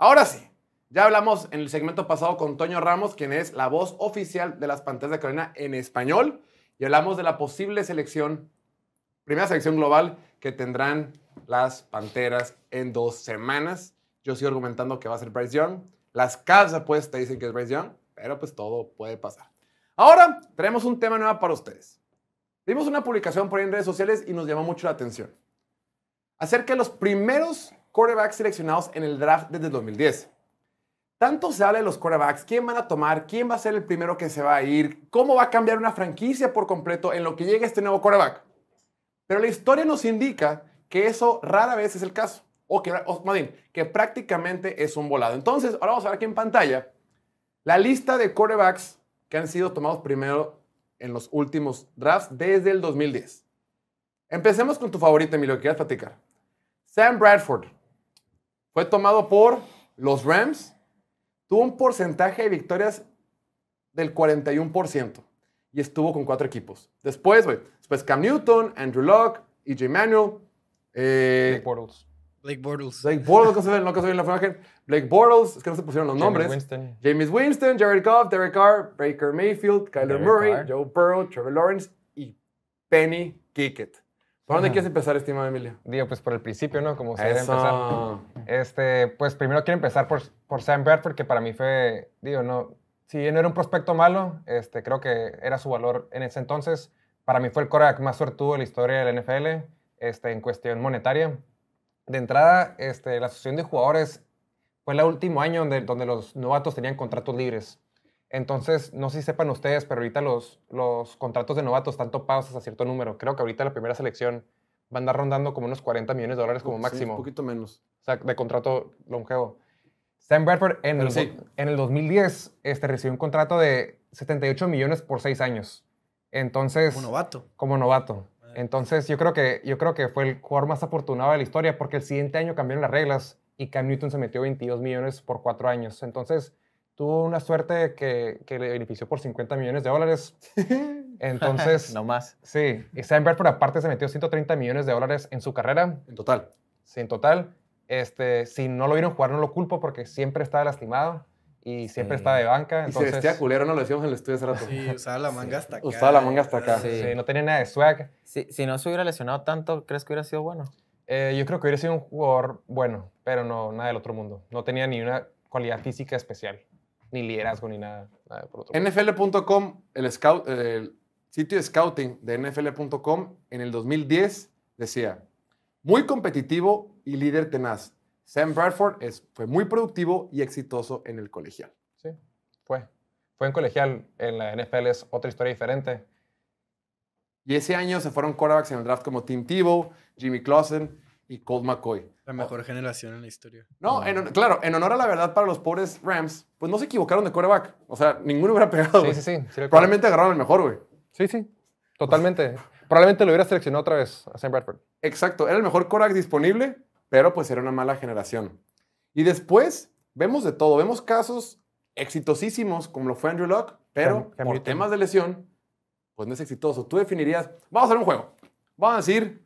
Ahora sí, ya hablamos en el segmento pasado con Toño Ramos, quien es la voz oficial de las Panteras de Carolina en español, y hablamos de la posible selección, primera selección global que tendrán las Panteras en dos semanas. Yo sigo argumentando que va a ser Bryce Young. Las casas pues te dicen que es Bryce Young, pero pues todo puede pasar. Ahora tenemos un tema nuevo para ustedes. Vimos una publicación por ahí en redes sociales y nos llamó mucho la atención. Acerca de los primeros quarterbacks seleccionados en el draft desde 2010. Tanto se habla de los quarterbacks, quién van a tomar, quién va a ser el primero que se va a ir, cómo va a cambiar una franquicia por completo en lo que llegue este nuevo quarterback. Pero la historia nos indica que eso rara vez es el caso, o que, que prácticamente es un volado. Entonces, ahora vamos a ver aquí en pantalla la lista de quarterbacks que han sido tomados primero en los últimos drafts desde el 2010. Empecemos con tu favorito, Emilio, que quieras platicar. Sam Bradford, fue tomado por los Rams. Tuvo un porcentaje de victorias del 41% y estuvo con cuatro equipos. Después, después Cam Newton, Andrew Locke, EJ Manuel. Eh, Blake Bortles. Blake Bortles. Blake Bortles, no la imagen. Blake Bortles, es que no se pusieron los James nombres. Winston. James Winston, Jared Goff, Derek Carr, Baker Mayfield, Kyler Murray, Joe Burrow, Trevor Lawrence y Penny Kickett. ¿Por dónde quieres empezar, estimado Emilio? Digo, pues por el principio, ¿no? Como se debe empezar. Este, pues primero quiero empezar por, por Sam Bradford, que para mí fue, digo, no, si no era un prospecto malo, este, creo que era su valor en ese entonces. Para mí fue el coreback más suertudo de la historia del la NFL este, en cuestión monetaria. De entrada, este, la asociación de jugadores fue el último año donde, donde los novatos tenían contratos libres. Entonces, no sé si sepan ustedes, pero ahorita los, contratos de novatos están topados hasta cierto número. Creo que ahorita la primera selección va a andar rondando como unos 40 millones de dólares como sí, máximo. Un poquito menos. O sea, de contrato longevo. Sam Bradford en, el, 2010 este, recibió un contrato de 78 millones por seis años. Entonces, como novato. Como novato. Ah. Entonces, yo creo, que, yo creo que fue el jugador más afortunado de la historia porque el siguiente año cambiaron las reglas y Cam Newton se metió 22 millones por cuatro años. Entonces, tuvo una suerte que, le benefició por 50 millones de dólares. Entonces. no más. Sí. Y Sam por aparte, se metió 130 millones de dólares en su carrera. En total. Sí, en total. Este, si no lo vieron jugar, no lo culpo porque siempre estaba lastimado y siempre estaba de banca. Y se vestía culero, no lo decíamos en el estudio hace rato. Sí, usaba la manga hasta acá. Usaba la manga hasta acá. Sí. no tenía nada de swag. si no se hubiera lesionado tanto, ¿crees que hubiera sido bueno? Eh, yo creo que hubiera sido un jugador bueno, pero no nada del otro mundo. No tenía ni una cualidad física especial ni liderazgo, ni nada. NFL.com, el, eh, el sitio de scouting de NFL.com, en el 2010 decía, muy competitivo y líder tenaz. Sam Bradford fue muy productivo y exitoso en el colegial. Sí, fue. Fue en colegial, en la NFL es otra historia diferente. Y ese año se fueron quarterbacks en el draft como Tim Tebow, Jimmy Clausen, y Colt McCoy. La oh. mejor generación en la historia. No, claro, en honor a la verdad para los pobres Rams, pues no se equivocaron de quarterback. O sea, ninguno hubiera pegado. Sí, sí, sí, sí. Probablemente agarraron el mejor, güey. Sí, sí. Totalmente. Probablemente lo hubiera seleccionado otra vez a Sam Bradford. Exacto. Era el mejor quarterback disponible, pero pues era una mala generación. Y después vemos de todo. Vemos casos exitosísimos, como lo fue Andrew Luck, pero por temas de lesión, pues no es exitoso. Tú definirías, vamos a hacer un juego. Vamos a decir,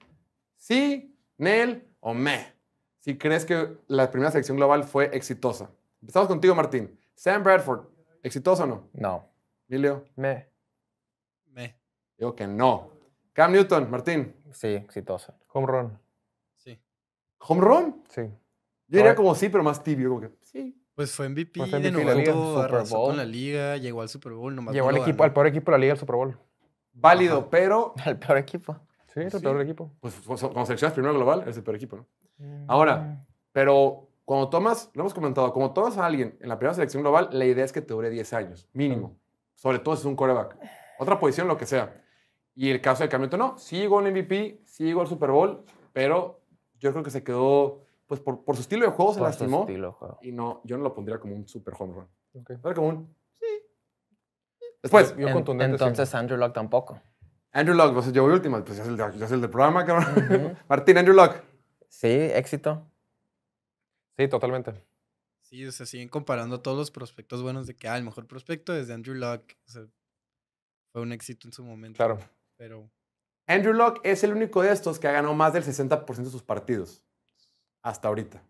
sí, Nel o me. Si crees que la primera selección global fue exitosa. Empezamos contigo, Martín. Sam Bradford, ¿exitoso o no? No. Lilio. Me. Me. Digo que no. Cam Newton, Martín. Sí, exitoso. Home run. Sí. ¿Home run? Sí. Yo diría como sí, pero más tibio, sí. Pues fue MVP, la liga, la liga, llegó al Super Bowl, nomás Llegó al, equipo, al peor equipo de la liga al Super Bowl. Válido, pero. Al peor equipo. Sí, es el peor equipo. Pues, pues cuando seleccionas primero global, es el peor equipo, ¿no? Mm. Ahora, pero cuando tomas, lo hemos comentado, como tomas a alguien en la primera selección global, la idea es que te dure 10 años, mínimo. Sobre todo si es un coreback. Otra posición, lo que sea. Y el caso de Camioto, no. Sí llegó MVP, sí llegó al Super Bowl, pero yo creo que se quedó, pues por, por su estilo de juego se lastimó. Su estilo juego. Y no, yo no lo pondría como un super home run. Okay. Era como un, sí. Después, entonces Andrew Locke tampoco. Andrew Luck, vos sos yo el último, pues ya es el, del programa, cabrón. Martín, Andrew Luck. Sí, éxito. Sí, totalmente. Sí, o sea, siguen comparando todos los prospectos buenos de que, ah, el mejor prospecto es de Andrew Luck. O sea, fue un éxito en su momento. Claro. Pero... Andrew Luck es el único de estos que ha ganado más del 60% de sus partidos hasta ahorita.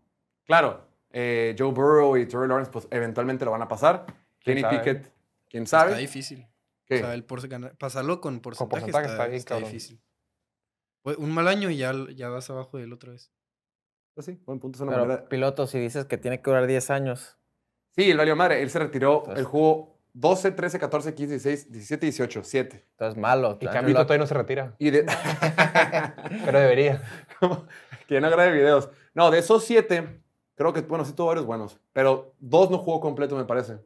Claro, eh, Joe Burrow y Terry Lawrence, pues eventualmente lo van a pasar. Kenny Pickett, quién sabe. Está difícil. ¿Qué? O sea, el con porcentaje, con porcentaje está, difícil. Un mal año y ya, ya vas abajo de él otra vez. Pues sí, buen punto. Es Pero, piloto, si dices que tiene que durar 10 años. Sí, el valió madre. Él se retiró, El él jugó 12, 13, 14, 15, 16, 17, 18, 7. Entonces, malo. Y Camilo todavía no se retira. Pero debería. que no grabe videos. No, de esos 7, creo que, bueno, sí tuvo varios buenos. Pero 2 no jugó completo, me parece.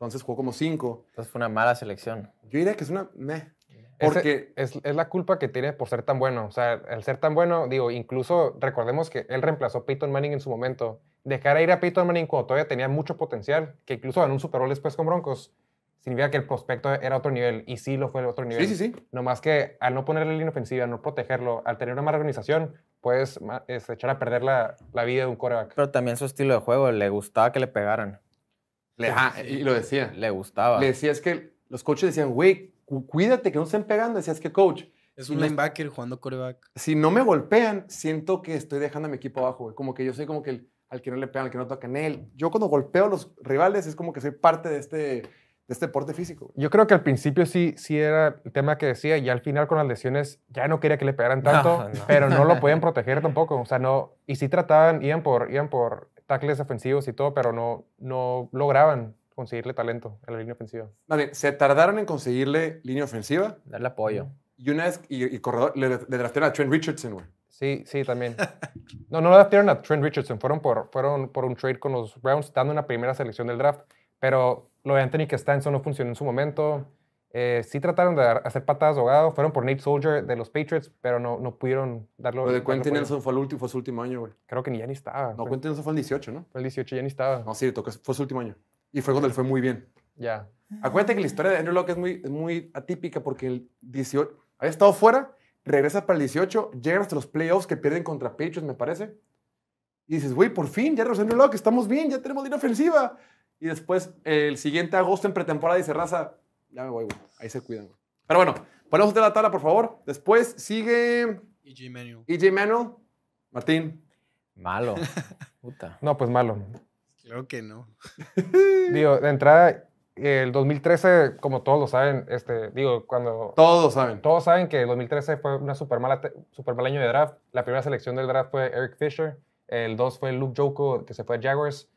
Entonces jugó como cinco. Entonces fue una mala selección. Yo diría que es una meh. Porque es, es, la culpa que tiene por ser tan bueno. O sea, el ser tan bueno, digo, incluso recordemos que él reemplazó a Peyton Manning en su momento. Dejar a ir a Peyton Manning cuando todavía tenía mucho potencial, que incluso en un Super Bowl después con Broncos, sin significa que el prospecto era otro nivel y sí lo fue el otro nivel. Sí, sí, sí. Nomás que al no ponerle línea ofensiva, al no protegerlo, al tener una mala organización, puedes este, echar a perder la, la vida de un coreback. Pero también su estilo de juego, le gustaba que le pegaran y lo decía. Le gustaba. Le decía, es que los coaches decían, güey, cuídate que no estén pegando. Decías que coach. Es un linebacker jugando coreback. Si no me golpean, siento que estoy dejando a mi equipo abajo, Como que yo soy como que el, al que no le pegan, al que no tocan él. Yo cuando golpeo a los rivales es como que soy parte de este, este deporte físico. Yo creo que al principio sí, sí era el tema que decía y al final con las lesiones ya no quería que le pegaran tanto, pero no lo pueden proteger tampoco. O sea, no. Y sí trataban, iban por, iban por tackles ofensivos y todo, pero no, no lograban conseguirle talento a la línea ofensiva. Vale, se tardaron en conseguirle línea ofensiva. Darle apoyo. Y y, corredor, le, draftearon a Trent Richardson, güey. Sí, sí, también. No, no le draftearon a Trent Richardson, fueron por, fueron por un trade con los Browns, dando una primera selección del draft. Pero lo de Anthony Castanzo no funcionó en su momento. Eh, sí trataron de hacer patadas de ahogado, fueron por Nate Soldier de los Patriots, pero no, no pudieron darlo. Lo de Quentin Nelson fue, el último, fue su último año, güey. Creo que ni ya ni estaba. No, Quentin Nelson fue el 18, ¿no? Fue el 18, ya ni estaba. No, sí, fue su último año. Y fue cuando él fue muy bien. Ya. Acuérdate que la historia de Andrew Locke es muy, muy atípica porque el 18 ha estado fuera, regresa para el 18, llega hasta los playoffs que pierden contra Patriots, me parece. Y dices, güey, por fin, ya regresó Andrew Locke, estamos bien, ya tenemos línea ofensiva. Y después, el siguiente agosto en pretemporada dice, raza, ya me voy, güey. Ahí se cuidan, Pero bueno, ponemos usted la tabla, por favor. Después sigue. EJ Manuel. EJ Manuel. Martín. Malo. No, pues malo. Creo que no. Digo, de entrada, el 2013, como todos lo saben, este, digo, cuando... Todos saben. Todos saben que el 2013 fue una super, mala, super mal año de draft. La primera selección del draft fue Eric Fisher. El 2 fue Luke Joko, que se fue a Jaguars.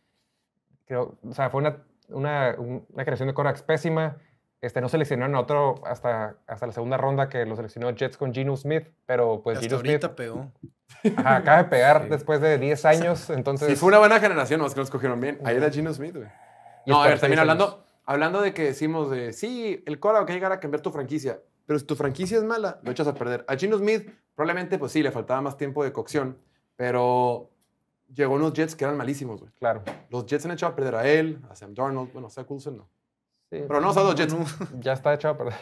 Creo, o sea, fue una, una, una creación de Corax pésima. Este, no seleccionaron a otro hasta, hasta la segunda ronda que lo seleccionó Jets con Gino Smith, pero pues hasta ahorita Smith. pegó. acaba de pegar después de 10 años, entonces. fue una buena generación, más que lo escogieron bien. Ahí era Gino Smith, güey. No, a ver, también hablando, hablando de que decimos de sí, el Cora va a llegar a cambiar tu franquicia, pero si tu franquicia es mala, lo echas a perder. A Gino Smith, probablemente, pues sí, le faltaba más tiempo de cocción, pero llegó unos Jets que eran malísimos, güey. Claro. Los Jets han echado a perder a él, a Sam Darnold, bueno, a Zach no pero no, son Jets. Ya está echado a perder.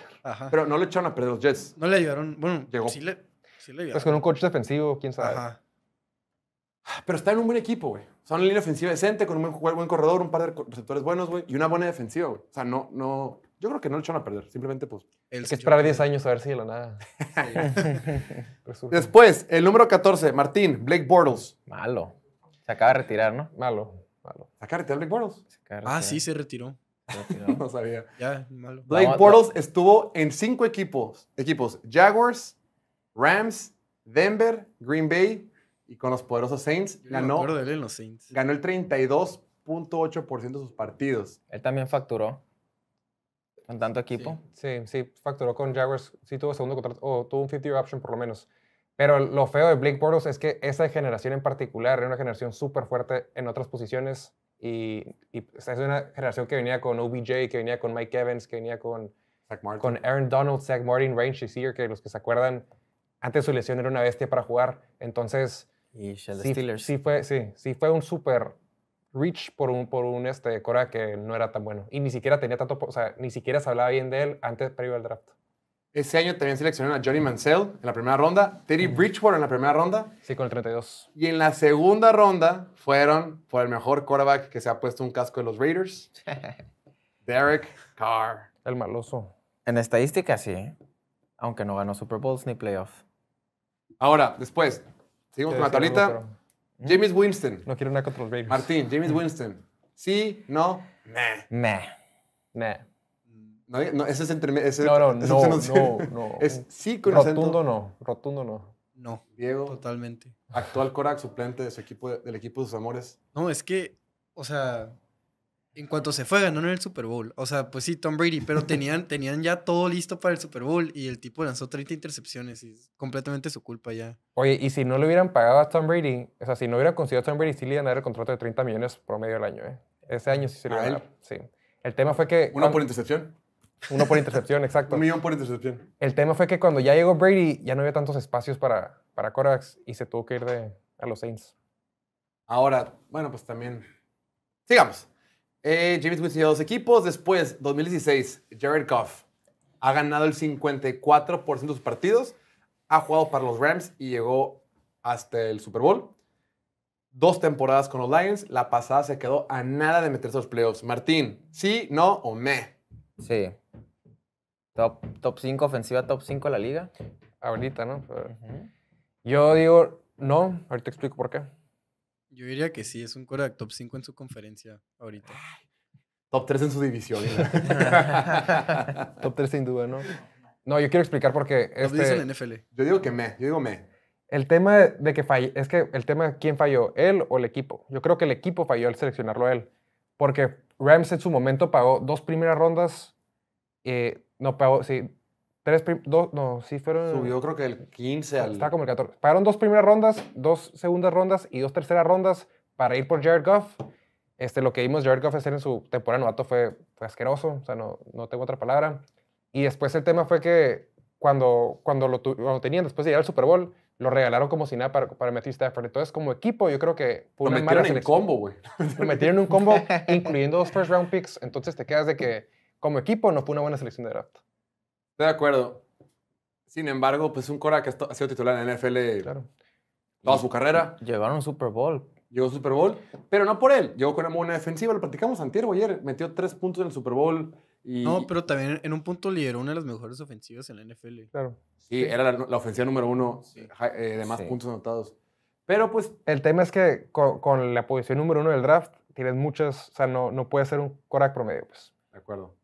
Pero no le echaron a perder los Jets. No le ayudaron. Bueno, Llegó. sí le, pues ayudaron. Pues con un coach defensivo, quién sabe. Pero está en un buen equipo, güey. son una línea ofensiva decente, con un buen, buen corredor, un par de receptores buenos, güey, y una buena defensiva, güey. O sea, no, no. Yo creo que no le echaron a perder. Simplemente, pues. El que esperar 10 años a ver si de la nada. Después, el número 14, Martín, Blake Bortles. Malo. Se acaba de retirar, ¿no? Malo, malo. ¿Se acaba de retirar Blake Bortles? Ah, sí, se retiró. no sabía. Blake Portals estuvo en cinco equipos, equipos: Jaguars, Rams, Denver, Green Bay y con los poderosos Saints. ganó, de él en ganó el 32.8% de sus partidos. Él también facturó con tanto equipo. Sí, sí, facturó con Jaguars. Sí tuvo segundo contrato, o tuvo un 50-year option por lo menos. Pero lo feo de Blake Portals es que esa generación en particular era una generación súper fuerte en otras posiciones y, es una generación que venía con OBJ, que venía con Mike Evans, que venía con, con Aaron Donald, Zach Martin, Ryan Shazier, que los que se acuerdan, antes su lesión era una bestia para jugar. Entonces, y sí, sí, fue, sí, sí fue un súper reach por un, por un este, Cora que no era tan bueno. Y ni siquiera tenía tanto, o sea, ni siquiera se hablaba bien de él antes previo al draft. Ese año también seleccionaron a Johnny Mansell en la primera ronda, Teddy Bridgewater en la primera ronda. Sí, con el 32. Y en la segunda ronda fueron por el mejor quarterback que se ha puesto un casco de los Raiders, Derek Carr. El maloso. En estadística sí, aunque no ganó Super Bowls ni playoffs. Ahora, después, seguimos con la tablita. ¿Mm? James Winston. No quiero nada contra los Raiders. Martín, James Winston. Sí, no, meh. Meh. Meh. No, no, ese es entre. Ese, no, no, no, no, Es sí con Rotundo no, rotundo no. No. Diego. Totalmente. Actual Korak, suplente de su equipo, del equipo de sus amores. No, es que, o sea, en cuanto se fue, ganó en el Super Bowl. O sea, pues sí, Tom Brady, pero tenían, tenían ya todo listo para el Super Bowl y el tipo lanzó 30 intercepciones y es completamente su culpa ya. Oye, y si no le hubieran pagado a Tom Brady, o sea, si no hubiera conseguido a Tom Brady, sí le iban a dar el contrato de 30 millones promedio del año, ¿eh? Ese año sí se le iban a Sí. El tema fue que. Una por intercepción? Uno por intercepción, exacto. Un millón por intercepción. El tema fue que cuando ya llegó Brady, ya no había tantos espacios para, para Korax y se tuvo que ir de, a los Saints. Ahora, bueno, pues también. Sigamos. Eh, James Winston dos equipos. Después, 2016, Jared Goff ha ganado el 54% de sus partidos. Ha jugado para los Rams y llegó hasta el Super Bowl. Dos temporadas con los Lions. La pasada se quedó a nada de meterse a los playoffs. Martín, ¿sí, no o me? Sí top, top 5, ofensiva top 5 de la liga. Ahorita, ¿no? Yo digo, no, ahorita explico por qué. Yo diría que sí, es un coreback top 5 en su conferencia ahorita. Top 3 en su división. top 3 sin duda, ¿no? No, yo quiero explicar por qué. Este, en NFL. Yo digo que me, yo digo me. El tema de que falló, es que el tema quién falló, él o el equipo. Yo creo que el equipo falló al seleccionarlo a él. Porque Rams en su momento pagó dos primeras rondas, eh, no, pero sí. Tres dos, no, sí fueron. Subió, creo que el 15 al. Está como el 14. Pagaron dos primeras rondas, dos segundas rondas y dos terceras rondas para ir por Jared Goff. Este, lo que vimos Jared Goff hacer en su temporada novato fue, fue, asqueroso, o sea, no, no tengo otra palabra. Y después el tema fue que cuando, cuando lo, tenían después de llegar al Super Bowl, lo regalaron como si nada para, para Matthew Stafford. Entonces, como equipo, yo creo que fue lo metieron combo, güey. Lo metieron en un combo, incluyendo dos first round picks. Entonces te quedas de que como equipo no fue una buena selección de draft. Estoy de acuerdo. Sin embargo, pues un Cora que ha sido titular en la NFL claro. toda su carrera. Llevaron un Super Bowl. Llegó Super Bowl, pero no por él. Llegó con una buena defensiva. Lo platicamos Santiago ayer. Metió tres puntos en el Super Bowl. Y... No, pero también en un punto lideró una de las mejores ofensivas en la NFL. Claro. Sí, era la, ofensiva número uno eh, de más puntos anotados. Pero pues... El tema es que con, la posición número uno del draft tienes muchas... O sea, no, no puede ser un Korak promedio, pues. De acuerdo.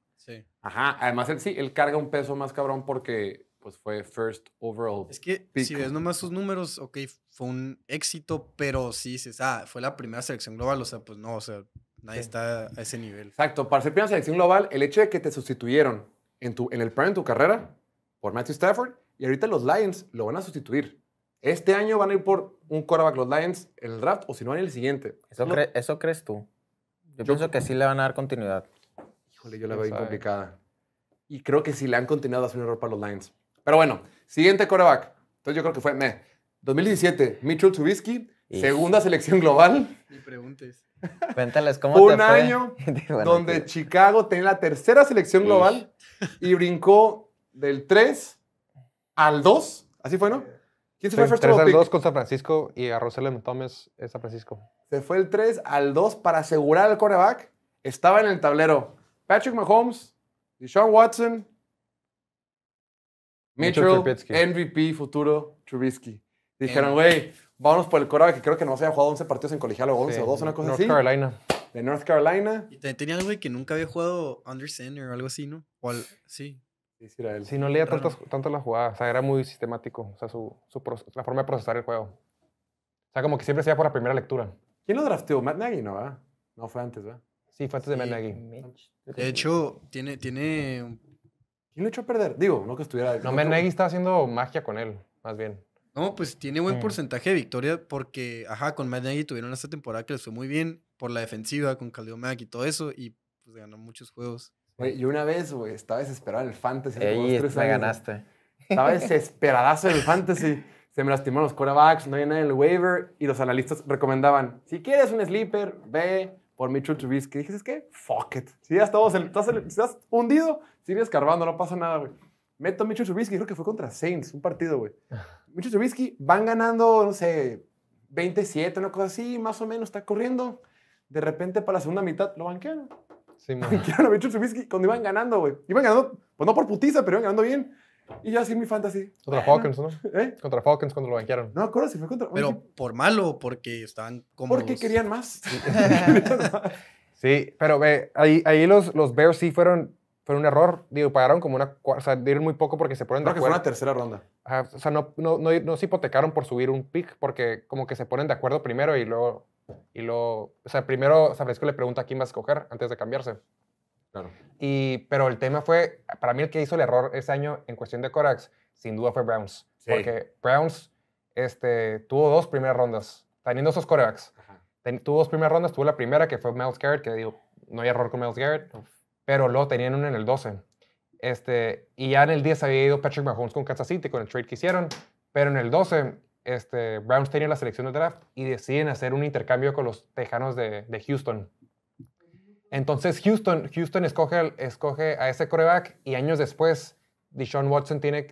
Ajá, además él sí, él carga un peso más cabrón porque pues fue first overall. Es que si ves nomás sus números, ok, fue un éxito, pero sí ah, fue la primera selección global, o sea, pues no, o sea, nadie está a ese nivel. Exacto, para ser primera selección global, el hecho de que te sustituyeron en, tu, en el primer de tu carrera por Matthew Stafford y ahorita los Lions lo van a sustituir. Este año van a ir por un quarterback los Lions en el draft o si no en el siguiente. Eso, eso crees tú? Yo, yo, pienso que sí le van a dar continuidad yo la veo complicada. Y creo que si le han continuado a hacer un error para los Lions. Pero bueno, siguiente coreback. Entonces yo creo que fue me 2017, Mitchell Trubisky, segunda selección global. Ni preguntes. Cuéntales cómo un año donde pues. Chicago tenía la tercera selección global y brincó del 3 al 2. Así fue, ¿no? ¿Quién se fue al first 3 al 2 con San Francisco y a Roselem Thomas San Francisco. Se fue el 3 al 2 para asegurar el coreback. Estaba en el tablero. Patrick Mahomes, Deshaun Watson, Mitchell, MVP futuro, Trubisky. Dijeron, güey, vámonos por el Cora, que creo que no se haya jugado 11 partidos en colegial o 11 o 12, una cosa North así. North Carolina. De North Carolina. Y tenía algo que nunca había jugado Under o algo así, ¿no? sí. Sí, era él. no leía tanto, tanto la jugada. O sea, era muy sistemático. O sea, su, su, la forma de procesar el juego. O sea, como que siempre se iba por la primera lectura. ¿Quién lo drafteó? Matt Nagy, ¿no? va? No fue antes, ¿verdad? Sí, fue antes de Nagy. De hecho, tiene, tiene... ¿Quién lo echó a perder? Digo, no que estuviera... No, Nagy estaba haciendo magia con él, más bien. No, pues tiene buen mm. porcentaje de victoria porque, ajá, con Matt Nagy tuvieron esta temporada que les fue muy bien por la defensiva con Caldeo y todo eso y pues ganó muchos juegos. Y una vez, güey, estaba desesperado en el fantasy. Ey, tres ganaste. Estaba desesperadazo el fantasy. Se me lastimaron los corebacks, no había nada en el waiver y los analistas recomendaban, si quieres un sleeper, ve, por Mitchell Trubisky. Dije, es que, fuck it. Si ya estamos, estás, el, estás, hundido, sigues escarbando, no pasa nada, güey. Meto a Mitchell Trubisky, creo que fue contra Saints, un partido, güey. Mitchell Trubisky van ganando, no sé, 27, una cosa así, más o menos, está corriendo. De repente, para la segunda mitad, lo banquean. Sí, man. Banquearon a Mitchell Trubisky cuando iban ganando, güey. Iban ganando, pues no por putiza, pero iban ganando bien. Y yo así mi fantasy. Contra Falcons, ¿no? ¿Eh? Contra Falcons cuando lo banquearon. No, acuerdo si fue contra. Pero por malo, porque estaban como Porque querían más. Sí, pero ve ahí, ahí los, los Bears sí fueron fue un error. Digo, pagaron como una. O sea, dieron muy poco porque se ponen de acuerdo. Creo que fue una tercera ronda. o sea, no, no, no, se hipotecaron por subir un pick porque como que se ponen de acuerdo primero y luego. Y luego o sea, primero San Francisco le pregunta a quién va a escoger antes de cambiarse. Y, pero el tema fue, para mí el que hizo el error ese año en cuestión de Corax, sin duda fue Browns. Porque Browns este, tuvo dos primeras rondas, teniendo esos corax tuvo dos primeras rondas, tuvo la primera que fue Miles Garrett, que digo, no hay error con Miles Garrett, pero lo tenían uno en el 12. Este, y ya en el 10 había ido Patrick Mahomes con Kansas City, con el trade que hicieron, pero en el 12 este, Browns tenía la selección de draft y deciden hacer un intercambio con los Tejanos de Houston. Entonces Houston, Houston escoge, escoge a ese coreback y años después Deshaun Watson tiene,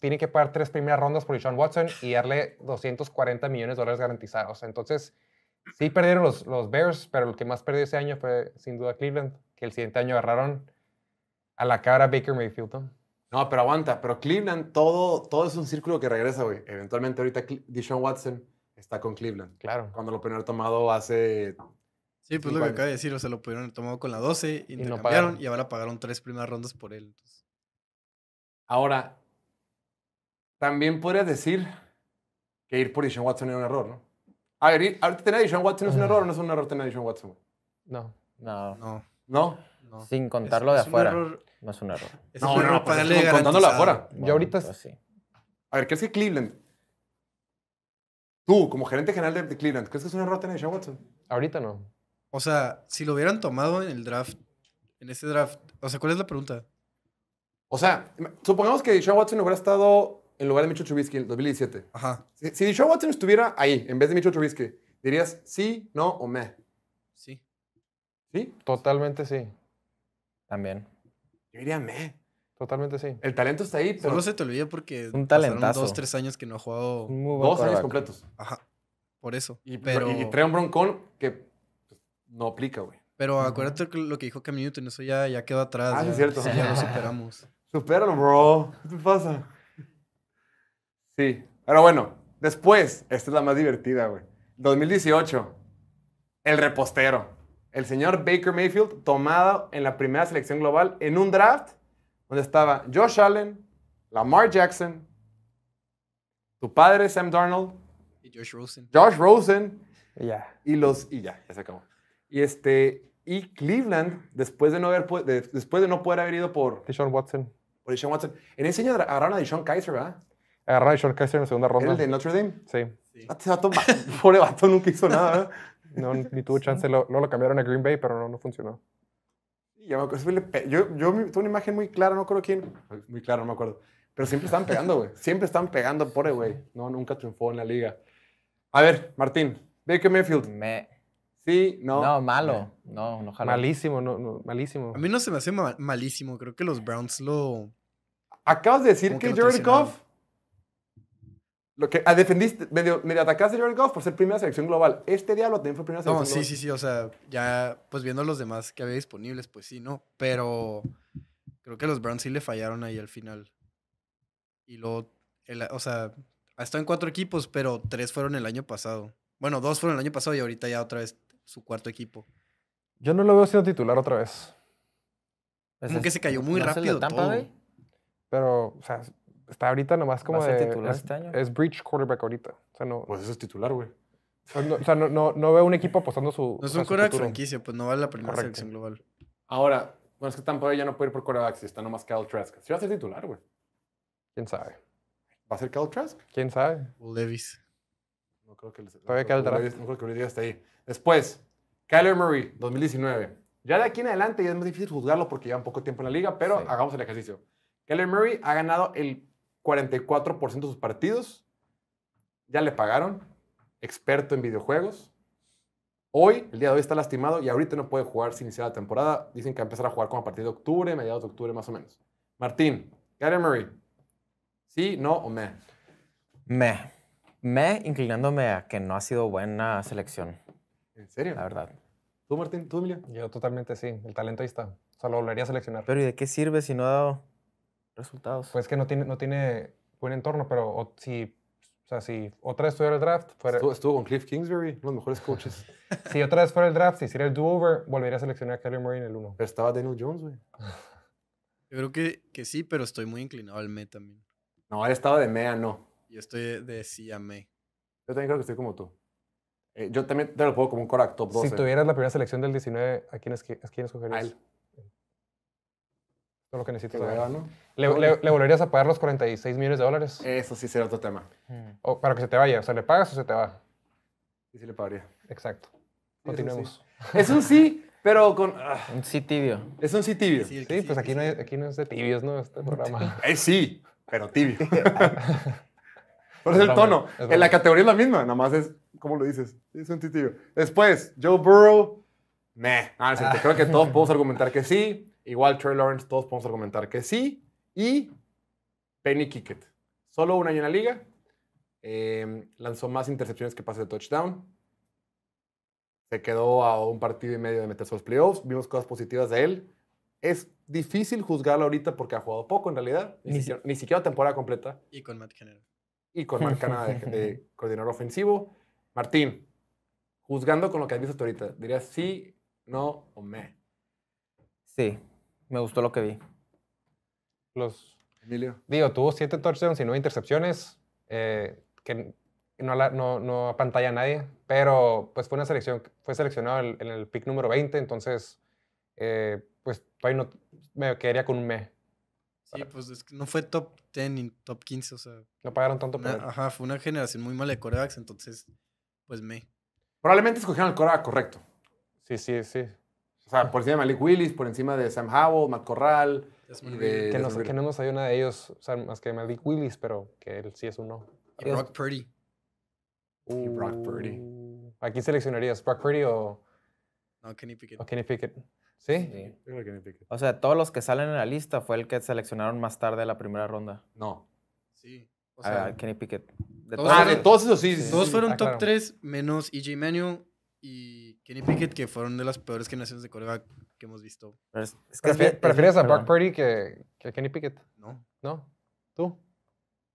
tiene que pagar tres primeras rondas por Deshaun Watson y darle 240 millones de dólares garantizados. Entonces, sí perdieron los, Bears, pero lo que más perdió ese año fue sin duda Cleveland, que el siguiente año agarraron a la cara Baker Mayfield. ¿no? pero aguanta, pero Cleveland, todo, todo es un círculo que regresa, güey. Eventualmente ahorita Deshaun Watson está con Cleveland. Claro. Cuando lo primero tomado hace Sí, pues lo que acaba de decir, o sea, lo pudieron tomar con la 12, y no pagaron y ahora pagaron tres primeras rondas por él. Ahora, también podrías decir que ir por Deshaun Watson era un error, ¿no? A ver, ahorita tener a Watson es un error o no es un error tener a Watson. No. No. No. ¿No? no. Sin contarlo de afuera. No es un error. Es no, un error no, no, pues contándolo de afuera. Yo ahorita... Pues, sí. A ver, ¿crees que Cleveland... Tú, como gerente general de Cleveland, ¿crees que es un error tener a Watson? Ahorita no. O sea, si lo hubieran tomado en el draft, en ese draft, o sea, ¿cuál es la pregunta? O sea, supongamos que Deshaun Watson hubiera estado en lugar de Mitchell Trubisky en el 2017. Ajá. Si, Watson estuviera ahí, en vez de Mitchell Trubisky, dirías sí, no o me. Sí. ¿Sí? Totalmente sí. También. Yo diría me. Totalmente sí. El talento está ahí, pero. Solo se te olvida porque. Un talentazo. Dos, tres años que no ha jugado. dos años completos. Ajá. Por eso. Y, pero... y, y Treon que no aplica, güey. Pero acuérdate lo que dijo Cam Newton, eso ya, ya quedó atrás. Ah, es cierto. Ya lo superamos. superalo bro. ¿Qué te pasa? Sí. Pero bueno, después, esta es la más divertida, güey. 2018, el repostero. El señor Baker Mayfield tomado en la primera selección global en un draft donde estaba Josh Allen, Lamar Jackson, tu padre Sam Darnold. Y Josh Rosen. Josh Rosen. Y ya. Y los... Y ya, ya se acabó. Y, este, y Cleveland, después de, no haber, después de no poder haber ido por... Deshaun Watson. Por Deshaun Watson. En ese año agarraron a Deshaun Kaiser, ¿verdad? Agarraron a Deshaun Kaiser en la segunda ronda. el de Notre Dame? Sí. Ah, ese vato, pobre vato, nunca hizo nada, ¿verdad? No, ni tuvo chance. Lo, no lo cambiaron a Green Bay, pero no, funcionó. Yo, yo, yo tuve una imagen muy clara, no creo quién. Muy clara, no me acuerdo. Pero siempre estaban pegando, güey. Siempre estaban pegando, pobre, güey. No, nunca triunfó en la liga. A ver, Martín, Baker Mayfield. Me. Sí, no. No, malo. Eh, no, no Malísimo, no, malísimo. A mí no se me hace malísimo. Creo que los Browns lo. Acabas de decir que, Goff. Lo que ah, defendiste, medio, atacaste a Jared Goff por ser primera selección global. Este lo también fue primera selección No, sí, sí, sí. O sea, ya, pues viendo los demás que había disponibles, pues sí, ¿no? Pero creo que los Browns sí le fallaron ahí al final. Y luego, o sea, ha estado en cuatro equipos, pero tres fueron el año pasado. Bueno, dos fueron el año pasado y ahorita ya otra vez su cuarto equipo. Yo no lo veo siendo titular otra vez. Pues como es, que se cayó muy rápido todo. Pero, o sea, está ahorita nomás como de... Titular es, este año? es quarterback ahorita. O sea, no, pues eso es titular, güey. o sea, no, no, veo un equipo apostando su. No es un franquicia, pues no va a la primera selección global. Ahora, bueno, es que Tampa ya no puede ir por quarterback si está nomás Kyle Trask. Si va a ser titular, güey. ¿Quién sabe? ¿Va a ser Kyle Trask? ¿Quién sabe? O Levis. No creo que, les, No creo que hasta ahí. Después, Kyler Murray, 2019. Ya de aquí en adelante y es más difícil juzgarlo porque un poco tiempo en la liga, pero hagamos el ejercicio. Kyler Murray ha ganado el 44% de sus partidos. Ya le pagaron. Experto en videojuegos. Hoy, el día de hoy, está lastimado y ahorita no puede jugar sin iniciar la temporada. Dicen que va a empezar a jugar como a partir de octubre, mediados de octubre más o menos. Martín, Kyler Murray. ¿Sí, no o me? Me. Me inclinándome a que no ha sido buena selección. ¿En serio? La verdad. ¿Tú, Martín? ¿Tú, Emilio? Yo totalmente sí. El talento ahí está. O sea, lo volvería a seleccionar. Pero ¿y de qué sirve si no ha dado resultados? Pues que no tiene, no tiene buen entorno, pero si, o sea, si otra vez fuera el draft... Fuera... Estuvo, con Cliff Kingsbury, uno de los mejores coaches. si otra vez fuera el draft, si hiciera el do-over, volvería a seleccionar a Kelly Murray en el 1. Pero estaba Daniel Jones, güey. Yo creo que, que sí, pero estoy muy inclinado al me también. No, él estaba de mea, no. Yo estoy de Siamé. Yo también creo que estoy como tú. Eh, yo también te lo puedo como un correcto. top 12. Si tuvieras la primera selección del 19, ¿a quién, es, escogerías? A él. Todo lo que necesitas. ¿Le, volverías a pagar los 46 millones de dólares? Eso sí será otro tema. Mm. O para que se te vaya. O sea, ¿le pagas o se te va? Sí, sí le pagaría. Exacto. Continuemos. es un sí, pero con... Ah. Un sí tibio. Es un sí tibio. Sí, pues aquí no, hay, aquí no es de tibios, ¿no? Este programa. es sí, pero tibio. por es el tono. En la categoría es la misma, nada más es, ¿cómo lo dices? Es un titillo. Después, Joe Burrow, meh. Creo que todos podemos argumentar que sí. Igual Trey Lawrence, todos podemos argumentar que sí. Y Penny Kickett. Solo un año en la liga. Em, lanzó más intercepciones que pase de touchdown. Se quedó a un partido y medio de meterse a los playoffs. Vimos cosas positivas de él. Es difícil juzgarlo ahorita porque ha jugado poco en realidad. Ni, siquiera temporada completa. Y con Matt General y con Marcana de, coordinador ofensivo. Martín, juzgando con lo que has visto ahorita, ¿dirías sí, no o me? Sí, me gustó lo que vi. Los. Emilio. Digo, tuvo siete touchdowns y nueve intercepciones, eh, que no, no, no apantalla a nadie, pero pues fue una selección, fue seleccionado en, el pick número 20, entonces, eh, pues todavía me quedaría con un me. Sí, pues es que no fue top 10 ni top 15, o sea. No pagaron tanto por Ajá, fue una generación muy mala de corebacks, entonces, pues me. Probablemente escogieron al coreback correcto. Sí, sí, sí. O sea, por encima de Malik Willis, por encima de Sam Howell, Matt Corral. que, que, no nos salió nada de ellos, o sea, más que Malik Willis, pero que él sí es uno. Y Brock Purdy. Brock Purdy. Uh, ¿A quién seleccionarías? ¿Brock Purdy o.? No, Kenny Pickett. O Kenny Pickett. ¿Sí? sí. O sea, todos los que salen en la lista fue el que seleccionaron más tarde la primera ronda. No. Sí. O sea, Kenny Pickett. De todos, ah, de todos esos sí. Todos fueron ah, top 3, menos E.J. Manuel y Kenny Pickett, que fueron de las peores generaciones de Corea que hemos visto. Es ¿Prefieres a Brock Purdy que, que, Kenny Pickett? No. ¿No? ¿Tú?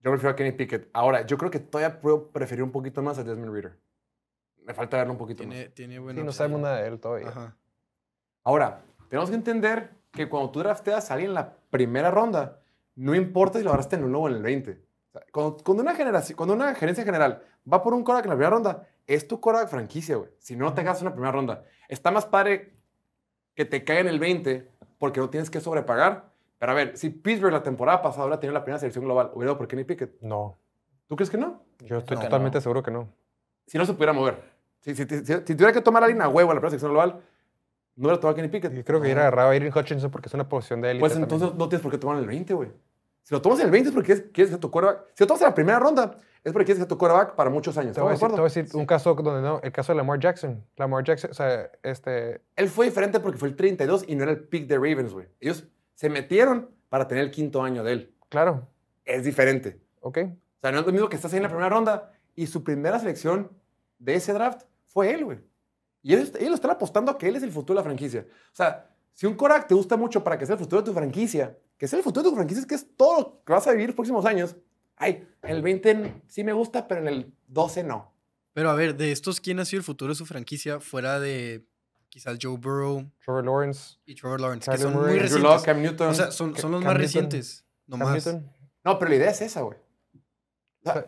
Yo prefiero a Kenny Pickett. Ahora, yo creo que todavía puedo preferir un poquito más a Desmond Reader. Me falta verlo un poquito más. Tiene buena sí, no sabemos nada de él todavía. Ajá. Ahora, tenemos que entender que cuando tú drafteas a alguien en la primera ronda, no importa si lo agarraste en el 1 o en el 20. Cuando, una generación, cuando una gerencia general va por un coreback en la primera ronda, es tu coreback franquicia, güey. Si no, no te en la primera ronda. Está más padre que te caiga en el 20 porque no tienes que sobrepagar. Pero a ver, si Pittsburgh la temporada pasada hubiera tenido la primera selección global, ¿hubiera dado por Kenny Pickett? No. ¿Tú crees que no? Yo estoy totalmente seguro que no. Si no se pudiera mover. Si, tuviera que tomar a alguien a huevo en la primera selección global, no era tomaba Kenny Pickett. Yo creo que hubiera agarrado ah. a Irving Hutchinson porque es una posición de él Pues entonces no tienes por qué tomar el 20, güey. Si lo tomas en el 20 es porque quieres, ser tu quarterback. Si lo tomas en la primera ronda, es porque quieres que tu quarterback para muchos años. Te voy, a decir, un caso donde no, el caso de Lamar Jackson. Lamar Jackson, o sea, este. Él fue diferente porque fue el 32 y no era el pick de Ravens, güey. Ellos se metieron para tener el quinto año de él. Claro. Es diferente. Ok. O sea, no es lo mismo que estás ahí en la primera ronda y su primera selección de ese draft fue él, güey. Y ellos, están apostando a que él es el futuro de la franquicia. O sea, si un Korak te gusta mucho para que sea el futuro de tu franquicia, que sea el futuro de tu franquicia, es que es todo lo que vas a vivir los próximos años. Ay, el 20 sí me gusta, pero en el 12 no. Pero a ver, de estos, ¿quién ha sido el futuro de su franquicia fuera de quizás Joe Burrow, Trevor Lawrence y Trevor Lawrence, que son muy recientes? o sea, son, los más recientes, no No, pero la idea es esa, güey.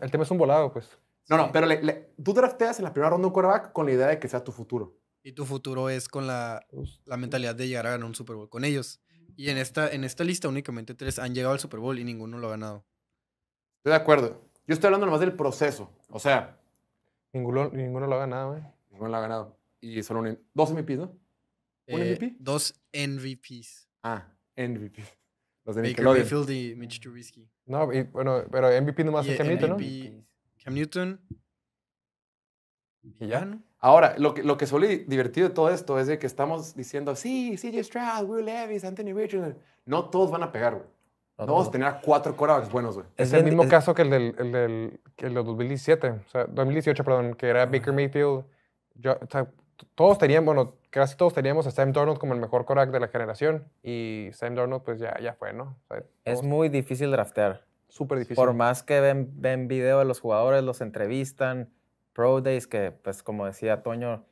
el tema es un volado, pues. No, no, pero tú drafteas en la primera ronda un quarterback con la idea de que sea tu futuro. Y tu futuro es con la, pues, mentalidad de llegar a ganar un Super Bowl con ellos. Y en esta, en esta lista únicamente tres han llegado al Super Bowl y ninguno lo ha ganado. Estoy de acuerdo. Yo estoy hablando nomás del proceso. O sea. Ninguno, ninguno lo ha ganado, güey. Eh. Ninguno lo ha ganado. Y solo dos MVPs, ¿no? ¿Un eh, MVP? Dos MVPs. Ah, MVPs. Los de Baker y Mitch mm. Trubisky. No, pero MVP nomás y es Camito, ¿no? MVP, Newton. Y ya. ¿no? Ahora, lo que, lo que suele divertido de todo esto es de que estamos diciendo, sí, CJ Stroud, Will Levis, Anthony Richardson. No todos van a pegar, güey. No, cuatro quarterbacks buenos, güey. Es, el mismo caso que el del, el de 2017, o sea, 2018, perdón, que era Baker Mayfield. todos tenían, bueno, casi todos teníamos a Sam Darnold como el mejor quarterback de la generación y Sam Darnold pues ya, ya fue, ¿no? Es muy difícil draftear súper difícil. Por más que ven, ven video de los jugadores, los entrevistan, Pro Days, que pues como decía Toño,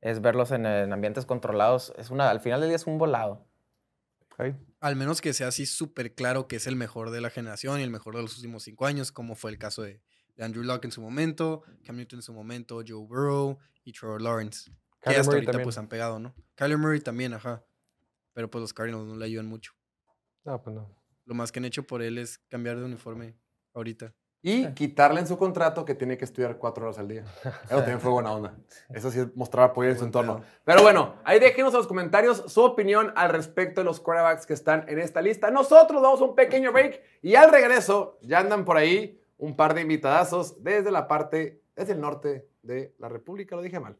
es verlos en, ambientes controlados, es una, al final del día es un volado. Al menos que sea así súper claro que es el mejor de la generación y el mejor de los últimos cinco años, como fue el caso de, Andrew Locke en su momento, Cam Newton en su momento, Joe Burrow y Trevor Lawrence. que hasta ahorita pues han pegado, ¿no? Kyler Murray también, ajá. Pero pues los Cardinals no le ayudan mucho. No, pues no lo más que han hecho por él es cambiar de uniforme ahorita. Y quitarle en su contrato que tiene que estudiar cuatro horas al día. Eso también fue buena onda. Eso sí es mostrar apoyo en su entorno. Pero bueno, ahí déjenos en los comentarios su opinión al respecto de los quarterbacks que están en esta lista. Nosotros damos un pequeño break y al regreso ya andan por ahí un par de invitadazos desde la parte, desde el norte de la República. Lo dije mal.